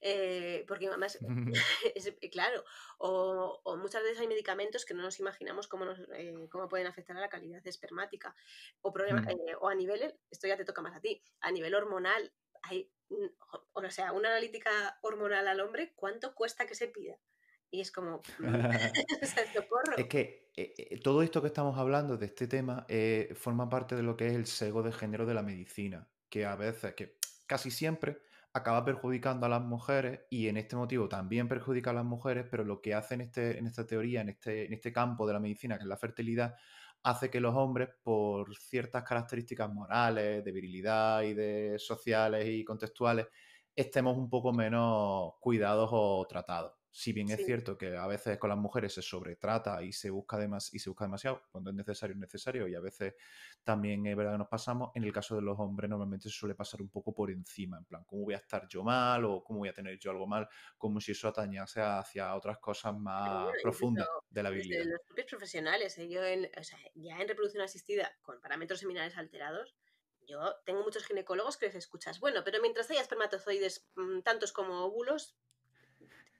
eh, porque además, *laughs* *laughs* eh, claro, o, muchas veces hay medicamentos que no nos imaginamos cómo, nos, eh, cómo pueden afectar a la calidad espermática, o, problema, hmm. o a nivel, esto ya te toca más a ti, a nivel hormonal, hay, mm, o sea, una analítica hormonal al hombre, ¿cuánto cuesta que se pida? Y es como, *laughs* mm, *laughs* es que eh, eh, todo esto que estamos hablando de este tema eh, forma parte de lo que es el sego de género de la medicina, que a veces, que casi siempre acaba perjudicando a las mujeres y en este motivo también perjudica a las mujeres, pero lo que hace en, este, en esta teoría, en este, en este campo de la medicina, que es la fertilidad, hace que los hombres, por ciertas características morales, de virilidad y de sociales y contextuales, estemos un poco menos cuidados o tratados. Si bien es cierto que a veces con las mujeres se sobretrata y se busca y se busca demasiado, cuando es necesario es necesario y a veces también es verdad que nos pasamos, en el caso de los hombres normalmente se suele pasar un poco por encima, en plan, ¿cómo voy a estar yo mal o cómo voy a tener yo algo mal? Como si eso atañase hacia otras cosas más profundas de la Biblia. Los propios profesionales, ya en reproducción asistida con parámetros seminales alterados, yo tengo muchos ginecólogos que les escuchas, bueno, pero mientras haya espermatozoides mm, tantos como óvulos,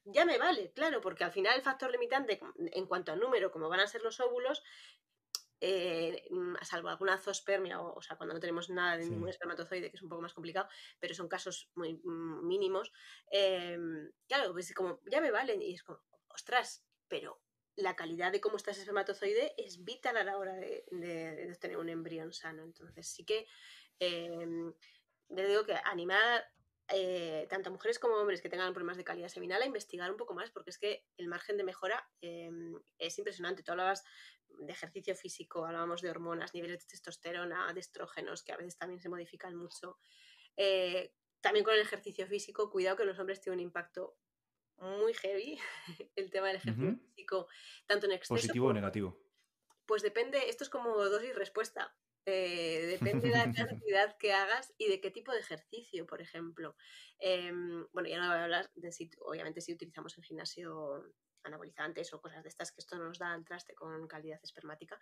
ya me vale, claro, porque al final el factor limitante en cuanto a número, como van a ser los óvulos, a eh, mm, salvo alguna zoospermia, o, sea, cuando no tenemos nada de ningún espermatozoide, que es un poco más complicado, pero son casos muy mm, mínimos, em, claro, pues como ya me valen, y es como, ostras, pero la calidad de cómo está ese espermatozoide es vital a la hora de, tener obtener un embrión sano. Entonces, sí que eh, digo que animar eh, tanto mujeres como hombres que tengan problemas de calidad seminal a investigar un poco más, porque es que el margen de mejora em, es impresionante. Tú hablabas de ejercicio físico, hablábamos de hormonas, niveles de testosterona, de estrógenos, que a veces también se modifican mucho. Eh, también con el ejercicio físico, cuidado que los hombres tienen un impacto muy heavy *laughs* el tema del ejercicio físico, tanto en exceso. ¿Positivo o negativo? Pues depende, esto es como dosis-respuesta. Eh, depende de la cantidad que hagas y de qué tipo de ejercicio, por ejemplo. Em, bueno, ya no voy a hablar de si, obviamente, si utilizamos el gimnasio anabolizantes o cosas de estas, que esto nos da el traste con calidad espermática.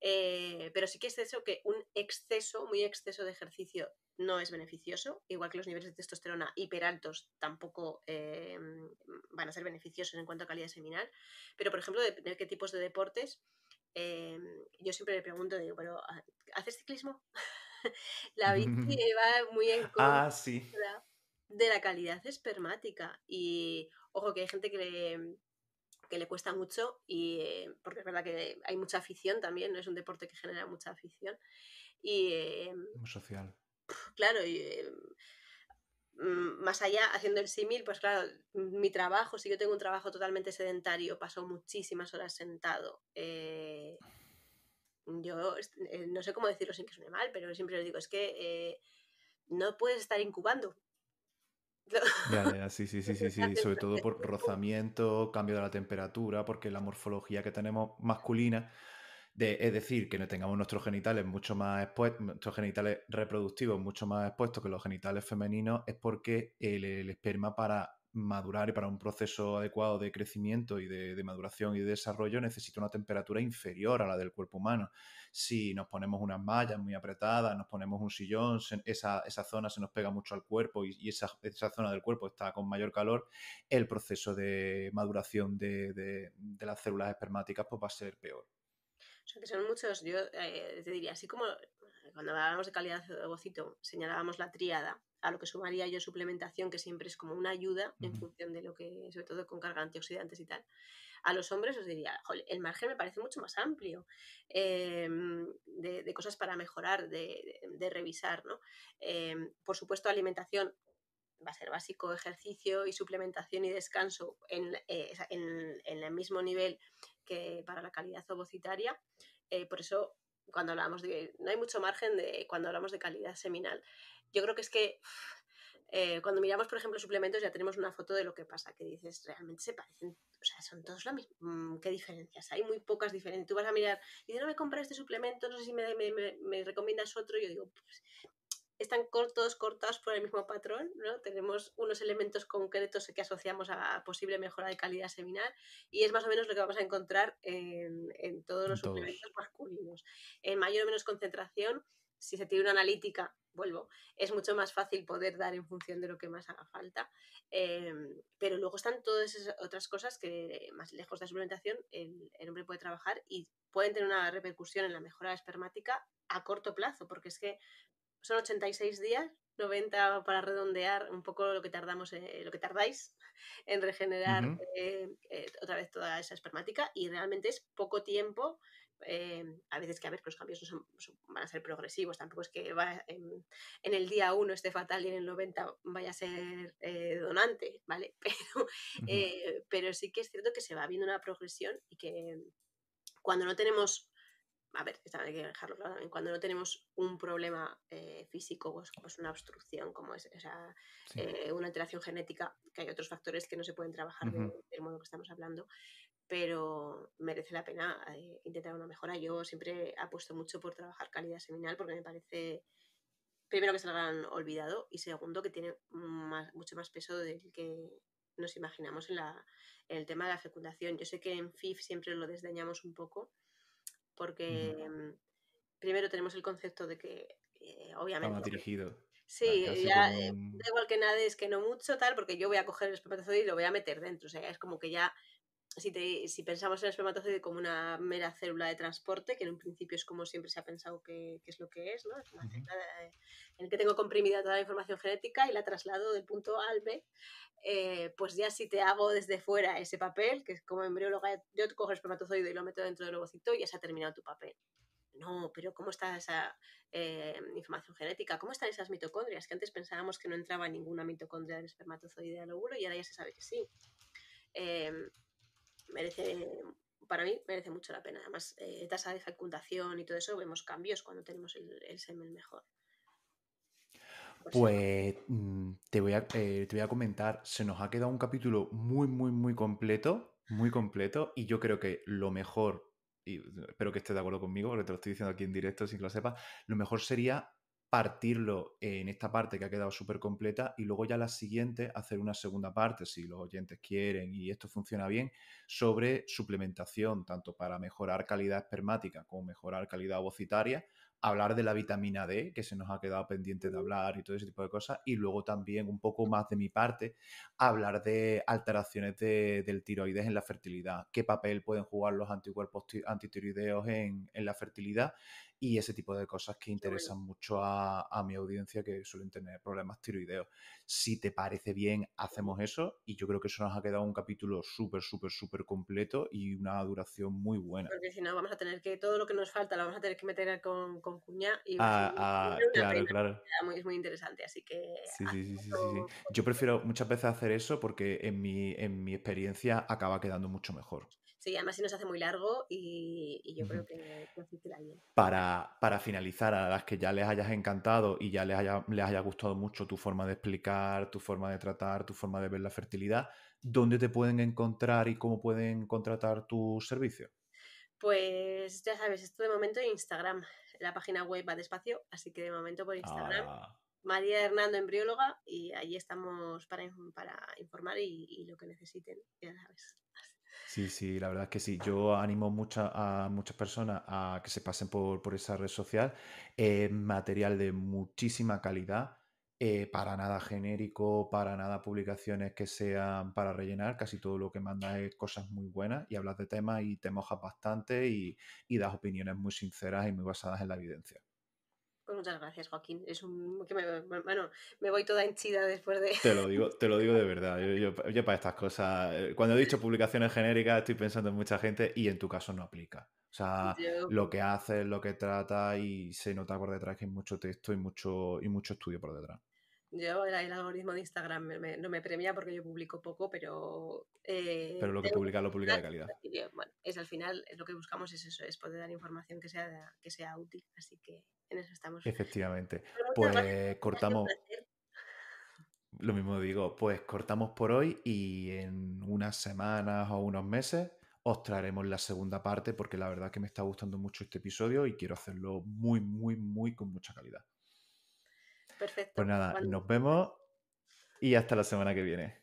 Eh, pero sí que es eso que un exceso, muy exceso de ejercicio no es beneficioso, igual que los niveles de testosterona hiperaltos tampoco em, van a ser beneficiosos en cuanto a calidad seminal. Pero, por ejemplo, depende de qué tipos de deportes Em, yo siempre le pregunto, digo, pero ¿haces ciclismo? *laughs* la bici *laughs* va muy en contra ah, de la calidad espermática. Y ojo, que hay gente que le, que le cuesta mucho, y, eh, porque es verdad que hay mucha afición también, ¿no? es un deporte que genera mucha afición. Y, em, social. Claro, y, em, Mm, más allá, haciendo el símil, pues claro, mi trabajo, si yo tengo un trabajo totalmente sedentario, paso muchísimas horas sentado. Eh, yo eh, no sé cómo decirlo sin que suene mal, pero siempre lo digo, es que eh, no puedes estar incubando. *laughs* sí, sí, sí, sí, sobre todo por *laughs* rozamiento, cambio de la temperatura, porque la morfología que tenemos masculina de, es decir, que no tengamos nuestros genitales mucho más expuestos, nuestros genitales reproductivos mucho más expuestos que los genitales femeninos, es porque el, esperma para madurar y para un proceso adecuado de crecimiento y de, maduración y de desarrollo necesita una temperatura inferior a la del cuerpo humano. Si nos ponemos unas mallas muy apretadas, nos ponemos un sillón, esa, zona se nos pega mucho al cuerpo y, esa, zona del cuerpo está con mayor calor, el proceso de maduración de, las células espermáticas pues, va a ser peor. O sea, que son muchos, yo eh, te diría, así como eh, cuando hablábamos de calidad de bocito, señalábamos la triada, a lo que sumaría yo suplementación, que siempre es como una ayuda en función de lo que, sobre todo con carga antioxidantes y tal. A los hombres os diría, el margen me parece mucho más amplio em, de, cosas para mejorar, de, revisar, ¿no? Em, por supuesto, alimentación va a ser básico, ejercicio y suplementación y descanso en, eh, en el mismo nivel que para la calidad ovocitaria. Eh, por eso, cuando hablamos de. No hay mucho margen de cuando hablamos de calidad seminal. Yo creo que es que. Eh, cuando miramos, por ejemplo, suplementos, ya tenemos una foto de lo que pasa, que dices, realmente se parecen, o sea, son todos lo mismo. Mm, ¿Qué diferencias? Hay muy pocas diferencias. Tú vas a mirar, y dices, no me compré este suplemento, no sé si me, recomiendas otro. Yo digo, pues, están cortos, cortados por el mismo patrón, ¿no? Tenemos unos elementos concretos que asociamos a posible mejora de calidad seminal y es más o menos lo que vamos a encontrar en, todos los suplementos masculinos. En mayor o menos concentración, si se tiene una analítica, vuelvo, es mucho más fácil poder dar en función de lo que más haga falta. Em, pero luego están todas esas otras cosas que, más lejos de la suplementación, el, el, hombre puede trabajar y pueden tener una repercusión en la mejora espermática a corto plazo, porque es que son 86 días, 90 para redondear un poco lo que tardamos, eh, lo que tardáis *laughs* en regenerar eh, eh, otra vez toda esa espermática y realmente es poco tiempo. a veces que a ver, los cambios no son, van a ser progresivos, tampoco es que va, en, el día 1 esté fatal y en el 90 vaya a ser donante, ¿vale? *laughs* Pero, pero sí que es cierto que se va viendo una progresión y que cuando no tenemos a ver, hay que dejarlo claro también, cuando no tenemos un problema eh, físico, pues, es pues una obstrucción, como es o sea, eh, una alteración genética, que hay otros factores que no se pueden trabajar del modo que estamos hablando, pero merece la pena eh, intentar una mejora. Yo siempre apuesto mucho por trabajar calidad seminal porque me parece, primero, que se lo han olvidado y segundo, que tiene mucho más peso del que nos imaginamos en, la, en el tema de la fecundación. Yo sé que en FIF siempre lo desdeñamos un poco porque mm, primero tenemos el concepto de que, eh, obviamente... dirigido. Sí, ya eh, da igual que nada, es que no mucho, tal, porque yo voy a coger el espermatozoide y lo voy a meter dentro. O sea, es como que ya si, pensamos en el espermatozoide como una mera célula de transporte, que en un principio es como siempre se ha pensado que, es lo que es, célula en el que tengo comprimida toda la información genética y la traslado del punto A al B, eh, pues ya si te hago desde fuera ese papel, que es como embrióloga, yo cojo el espermatozoide y lo meto dentro del ovocito y ya se ha terminado tu papel. No, pero ¿cómo está esa eh, información genética? ¿Cómo están esas mitocondrias? Que antes pensábamos que no entraba ninguna mitocondria del espermatozoide al óvulo y ahora ya se sabe que sí. Eh, merece, para mí, merece mucho la pena. Además, eh, tasa de fecundación y todo eso, vemos cambios cuando tenemos el, el mejor. pues mm, te, voy a, eh, te voy a comentar, se nos ha quedado un capítulo muy, muy, muy completo, muy completo, y yo creo que lo mejor, y espero que estés de acuerdo conmigo, porque te lo estoy diciendo aquí en directo sin que lo sepas, lo mejor sería partirlo en esta parte que ha quedado súper completa y luego ya la siguiente hacer una segunda parte, si los oyentes quieren y esto funciona bien, sobre suplementación, tanto para mejorar calidad espermática como mejorar calidad ovocitaria, hablar de la vitamina D, que se nos ha quedado pendiente de hablar y todo ese tipo de cosas, y luego también un poco más de mi parte, hablar de alteraciones del tiroides en la fertilidad, qué papel pueden jugar los anticuerpos antitiroideos en, en la fertilidad y ese tipo de cosas que interesan mucho a, mi audiencia que suelen tener problemas tiroideos. Si te parece bien, hacemos eso y yo creo que eso nos ha quedado un capítulo súper, súper, súper completo y una duración muy buena. Porque si no, vamos a tener que, todo lo que nos falta lo vamos a tener que meter con, cuña y... Ah, ah, claro, claro. es muy interesante, así que... Sí, sí, sí, sí, Yo prefiero muchas veces hacer eso porque en mi, en mi experiencia acaba quedando mucho mejor y además si nos hace muy largo y, yo creo que, Para, para finalizar, a las que ya les hayas encantado y ya les haya, les haya gustado mucho tu forma de explicar, tu forma de tratar, tu forma de ver la fertilidad, ¿dónde te pueden encontrar y cómo pueden contratar tu servicio? Pues ya sabes, esto de momento en Instagram. La página web va despacio, así que de momento por Instagram. Ah. María Hernando, embrióloga, y ahí estamos para, para informar y, y lo que necesiten, ya sabes. Así. Sí, sí, la verdad es que sí. Yo animo a muchas personas a que se pasen por, por esa red social. es material de muchísima calidad, eh, para nada genérico, para nada publicaciones que sean para rellenar. Casi todo lo que manda es cosas muy buenas y hablas de temas y te mojas bastante y, y das opiniones muy sinceras y muy basadas en la evidencia. Pues muchas gracias, Joaquín. Es un. Que me, bueno, me voy toda henchida después de. Te lo digo, te lo digo de *laughs* verdad. Yo, para estas cosas. Eh, cuando he dicho publicaciones genéricas, estoy pensando en mucha gente y en tu caso no aplica. O sea, lo que haces, lo que trata y se nota por detrás que hay mucho texto y mucho, y mucho estudio por detrás. Yo, el, algoritmo de Instagram no me premia porque yo publico poco, pero. Eh, pero lo que publica, lo publica de *laughs* calidad. bueno, es al final, lo que buscamos es eso, es poder dar información que sea, que sea útil. Así que en eso estamos. Efectivamente. Pues cortamos. Lo mismo digo, pues cortamos por hoy y en unas semanas o unos meses os traeremos la segunda parte porque la verdad que me está gustando mucho este episodio y quiero hacerlo muy, muy, muy con mucha calidad. Perfecto. Pues nada, nos vemos y hasta la semana que viene.